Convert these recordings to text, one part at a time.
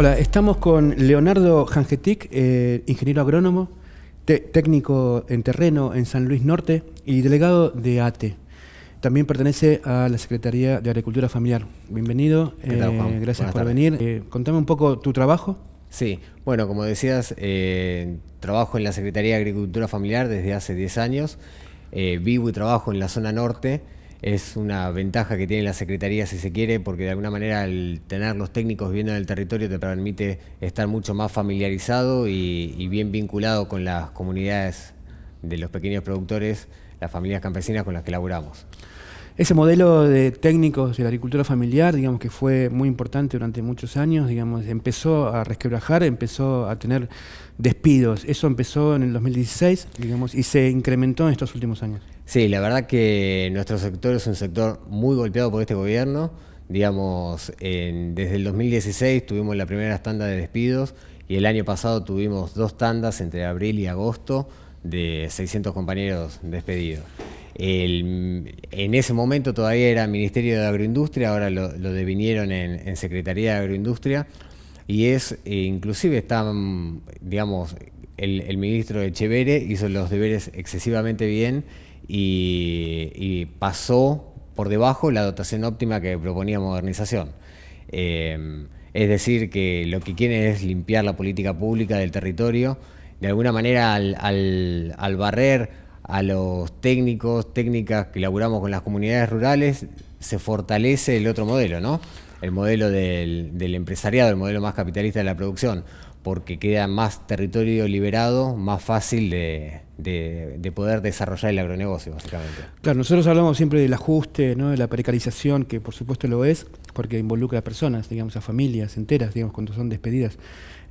Hola, estamos con Leonardo Jangetic, eh, ingeniero agrónomo, técnico en terreno en San Luis Norte y delegado de ATE. También pertenece a la Secretaría de Agricultura Familiar. Bienvenido, eh, gracias por venir. Eh, contame un poco tu trabajo. Sí, bueno, como decías, trabajo en la Secretaría de Agricultura Familiar desde hace 10 años. vivo y trabajo en la zona norte es una ventaja que tiene la Secretaría si se quiere, porque de alguna manera el tener los técnicos viviendo en el territorio te permite estar mucho más familiarizado y, bien vinculado con las comunidades de los pequeños productores, las familias campesinas con las que laboramos. Ese modelo de técnicos de la agricultura familiar, digamos que fue muy importante durante muchos años, digamos, empezó a resquebrajar, empezó a tener despidos. Eso empezó en el 2016, y se incrementó en estos últimos años. Sí, la verdad que nuestro sector es un sector muy golpeado por este gobierno. Digamos, desde el 2016 tuvimos la primera tanda de despidos y el año pasado tuvimos dos tandas entre abril y agosto de 600 compañeros despedidos. en ese momento todavía era Ministerio de Agroindustria, ahora lo, devinieron en, Secretaría de Agroindustria y es, eh, inclusive están, digamos, el, el ministro Echevere hizo los deberes excesivamente bien y, pasó por debajo la dotación óptima que proponía modernización. Em, es decir, que lo que quieren es limpiar la política pública del territorio. De alguna manera, al, al barrer a los técnicos, técnicas que laburamos con las comunidades rurales, se fortalece el otro modelo, ¿no? el modelo del, del empresariado, el modelo más capitalista de la producción, porque queda más territorio liberado, más fácil de, poder desarrollar el agronegocio, básicamente. Claro, nosotros hablamos siempre del ajuste, ¿no? de la precarización, que por supuesto lo es, porque involucra a personas, digamos, a familias enteras, digamos, cuando son despedidas.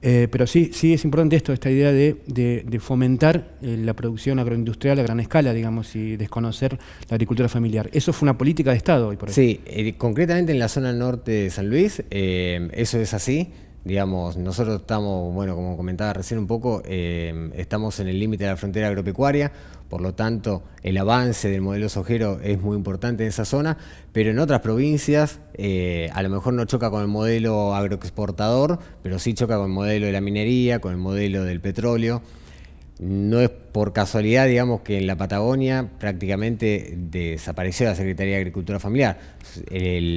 Eh, pero sí, sí es importante esto, esta idea de, de, fomentar eh, la producción agroindustrial a gran escala, digamos, y desconocer la agricultura familiar. Eso fue una política de Estado hoy por Sí, eh, concretamente en la zona norte de San Luis, eso es así. Digamos, nosotros estamos, bueno, como comentaba recién un poco, em, estamos en el límite de la frontera agropecuaria, por lo tanto, el avance del modelo sojero es muy importante en esa zona, pero en otras provincias eh, a lo mejor no choca con el modelo agroexportador, pero sí choca con el modelo de la minería, con el modelo del petróleo. No es por casualidad, digamos, que en la Patagonia prácticamente desapareció la Secretaría de Agricultura Familiar.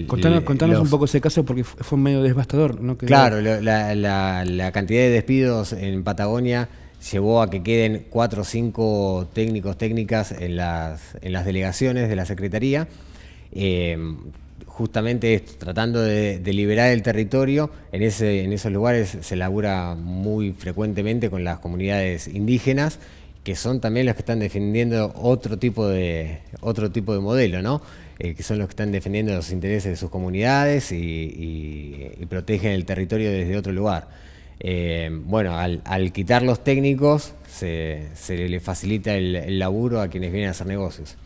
contanos, un poco ese caso porque fue medio devastador. ¿no? claro, la, cantidad de despidos en Patagonia llevó a que queden cuatro o cinco técnicos, técnicas en las, en las delegaciones de la Secretaría. Eh, justamente esto, tratando de, liberar el territorio, en, esos lugares se labura muy frecuentemente con las comunidades indígenas, que son también los que están defendiendo otro tipo de, otro tipo de modelo, ¿no? Eh, que son los que están defendiendo los intereses de sus comunidades y, protegen el territorio desde otro lugar. Eh, bueno, al, quitar los técnicos se, le facilita el laburo a quienes vienen a hacer negocios.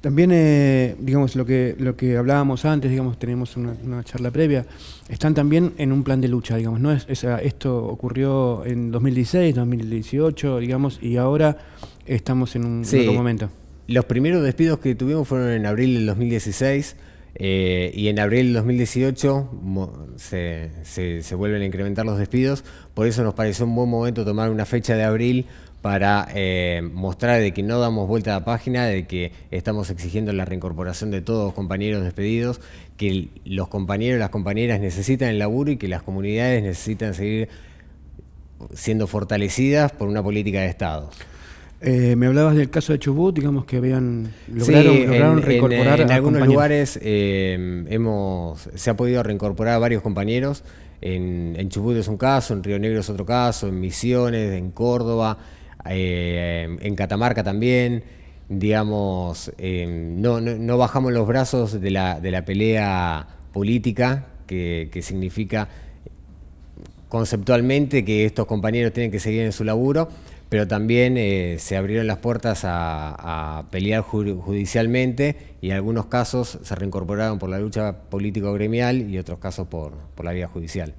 También, eh, digamos, lo que, lo que hablábamos antes, digamos, tenemos una, charla previa, están también en un plan de lucha, digamos, ¿no? Es, ah, esto ocurrió en 2016, 2018, digamos, y ahora estamos en un otro momento. Los primeros despidos que tuvimos fueron en abril del 2016 eh, y en abril del 2018 se, se, se vuelven a incrementar los despidos, por eso nos pareció un buen momento tomar una fecha de abril para eh, mostrar de que no damos vuelta a la página, de que estamos exigiendo la reincorporación de todos los compañeros despedidos, que los compañeros y las compañeras necesitan el laburo y que las comunidades necesitan seguir siendo fortalecidas por una política de Estado. Eh, me hablabas del caso de Chubut, digamos que habían lograron, en, reincorporar. Eh, en, algunos lugares se ha podido reincorporar a varios compañeros. En, en Chubut es un caso, en Río Negro es otro caso, en Misiones, en Córdoba. Eh, en Catamarca también, digamos, em, no, bajamos los brazos de la, pelea política, que, significa conceptualmente que estos compañeros tienen que seguir en su laburo, pero también eh, se abrieron las puertas a, pelear judicialmente y en algunos casos se reincorporaron por la lucha político-gremial y otros casos por, por la vía judicial.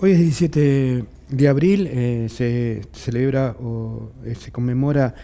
Hoy es 17 de abril eh, se celebra o eh, se conmemora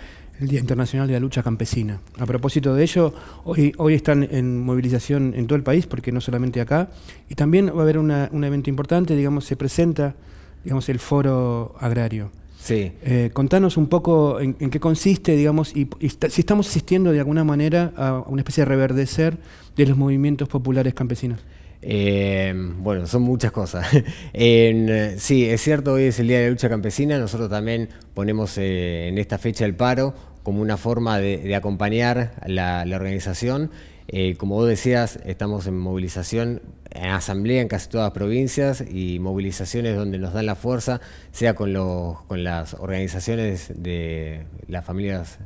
el Día Internacional de la Lucha Campesina. A propósito de ello, hoy, hoy están en movilización en todo el país, porque no solamente acá, y también va a haber un evento importante, digamos, se presenta digamos, el foro agrario. Sí. Eh, contanos un poco en, qué consiste, digamos, y si estamos asistiendo de alguna manera a una especie de reverdecer de los movimientos populares campesinos. Eh, bueno, son muchas cosas. sí, es cierto, hoy es el Día de la Lucha Campesina. Nosotros también ponemos eh, en esta fecha el paro como una forma de, acompañar a la organización. Eh, como vos decías, estamos en movilización, en asamblea en casi todas las provincias y movilizaciones donde nos dan la fuerza, sea con, los, con las organizaciones de las familias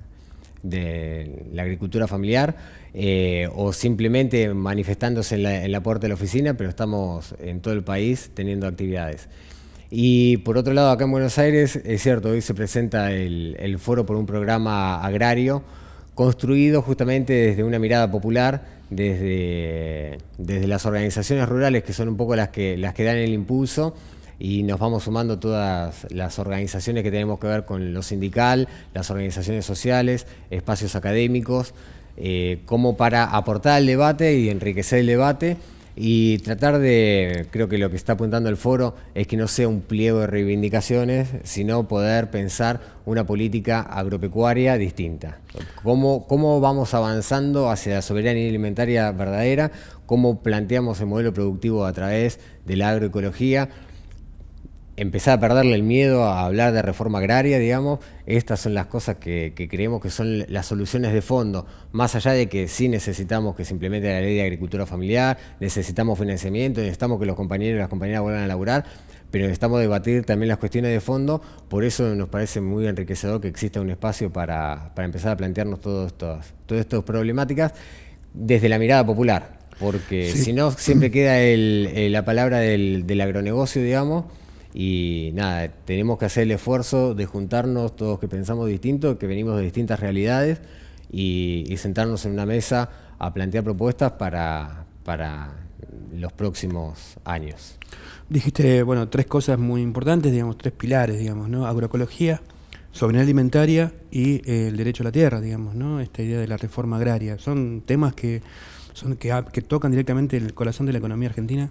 de la agricultura familiar eh, o simplemente manifestándose en la, puerta de la oficina, pero estamos en todo el país teniendo actividades. Y por otro lado, acá en Buenos Aires, es cierto, hoy se presenta el, foro por un programa agrario construido justamente desde una mirada popular, desde, desde las organizaciones rurales que son un poco las que, las que dan el impulso y nos vamos sumando todas las organizaciones que tenemos que ver con lo sindical, las organizaciones sociales, espacios académicos, eh, como para aportar al debate y enriquecer el debate y tratar de, creo que lo que está apuntando el foro es que no sea un pliego de reivindicaciones, sino poder pensar una política agropecuaria distinta. ¿Cómo, cómo vamos avanzando hacia la soberanía alimentaria verdadera? ¿Cómo planteamos el modelo productivo a través de la agroecología? empezar a perderle el miedo a hablar de reforma agraria, digamos, estas son las cosas que, creemos que son las soluciones de fondo, más allá de que sí necesitamos que se implemente la ley de agricultura familiar, necesitamos financiamiento, necesitamos que los compañeros y las compañeras vuelvan a laburar, pero necesitamos debatir también las cuestiones de fondo, por eso nos parece muy enriquecedor que exista un espacio para, empezar a plantearnos todas estas todas problemáticas desde la mirada popular, porque si no siempre queda eh, la palabra del, del agronegocio, digamos, y nada, tenemos que hacer el esfuerzo de juntarnos todos que pensamos distinto, que venimos de distintas realidades y, sentarnos en una mesa a plantear propuestas para, los próximos años. Dijiste, bueno, tres cosas muy importantes, digamos, tres pilares, digamos, ¿no? Agroecología, soberanía alimentaria y eh, el derecho a la tierra, digamos, ¿no? Esta idea de la reforma agraria. Son temas que, son, que tocan directamente el corazón de la economía argentina.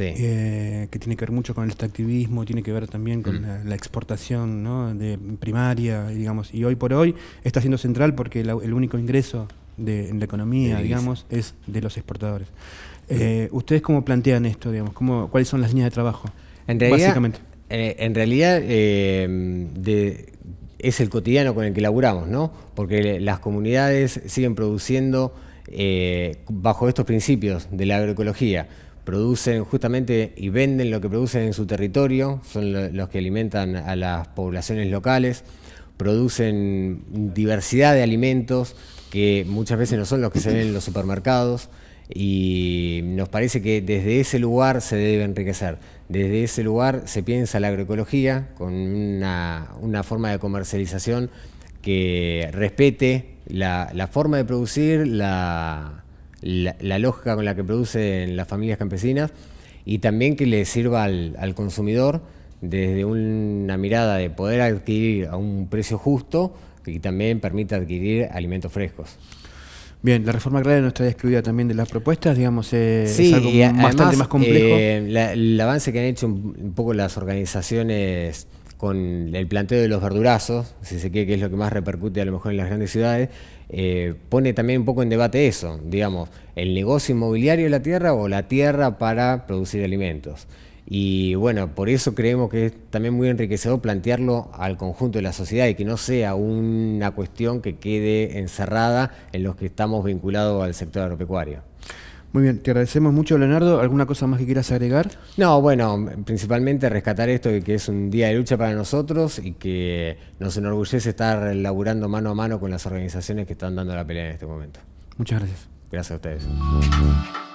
Eh, que tiene que ver mucho con el extractivismo, tiene que ver también con mm. la, exportación de primaria, digamos, y hoy por hoy está siendo central porque el único ingreso de, en la economía, digamos, es de los exportadores. Mm. Eh, ¿Ustedes cómo plantean esto, digamos? ¿Cómo, ¿Cuáles son las líneas de trabajo? En realidad, básicamente. Eh, en realidad es el cotidiano con el que laburamos, ¿no? Porque las comunidades siguen produciendo bajo estos principios de la agroecología producen justamente y venden lo que producen en su territorio, son los que alimentan a las poblaciones locales, producen diversidad de alimentos que muchas veces no son los que se ven en los supermercados y nos parece que desde ese lugar se debe enriquecer. Desde ese lugar se piensa la agroecología con una, forma de comercialización que respete la forma de producir, la, la, la, lógica con la que producen las familias campesinas y también que le sirva al, consumidor desde una mirada de poder adquirir a un precio justo y también permita adquirir alimentos frescos. Bien, la reforma agraria no está excluida también de las propuestas, digamos, eh, es algo bastante más complejo. Eh, el avance que han hecho un poco las organizaciones con el planteo de los verdurazos, si se quiere que es lo que más repercute a lo mejor en las grandes ciudades, eh, pone también un poco en debate eso, digamos, el negocio inmobiliario de la tierra o la tierra para producir alimentos. Y bueno, por eso creemos que es también muy enriquecedor plantearlo al conjunto de la sociedad y que no sea una cuestión que quede encerrada en los que estamos vinculados al sector agropecuario. Muy bien, te agradecemos mucho, Leonardo. ¿Alguna cosa más que quieras agregar? No, bueno, principalmente rescatar esto que es un día de lucha para nosotros y que nos enorgullece estar laburando mano a mano con las organizaciones que están dando la pelea en este momento. Muchas gracias. Gracias a ustedes.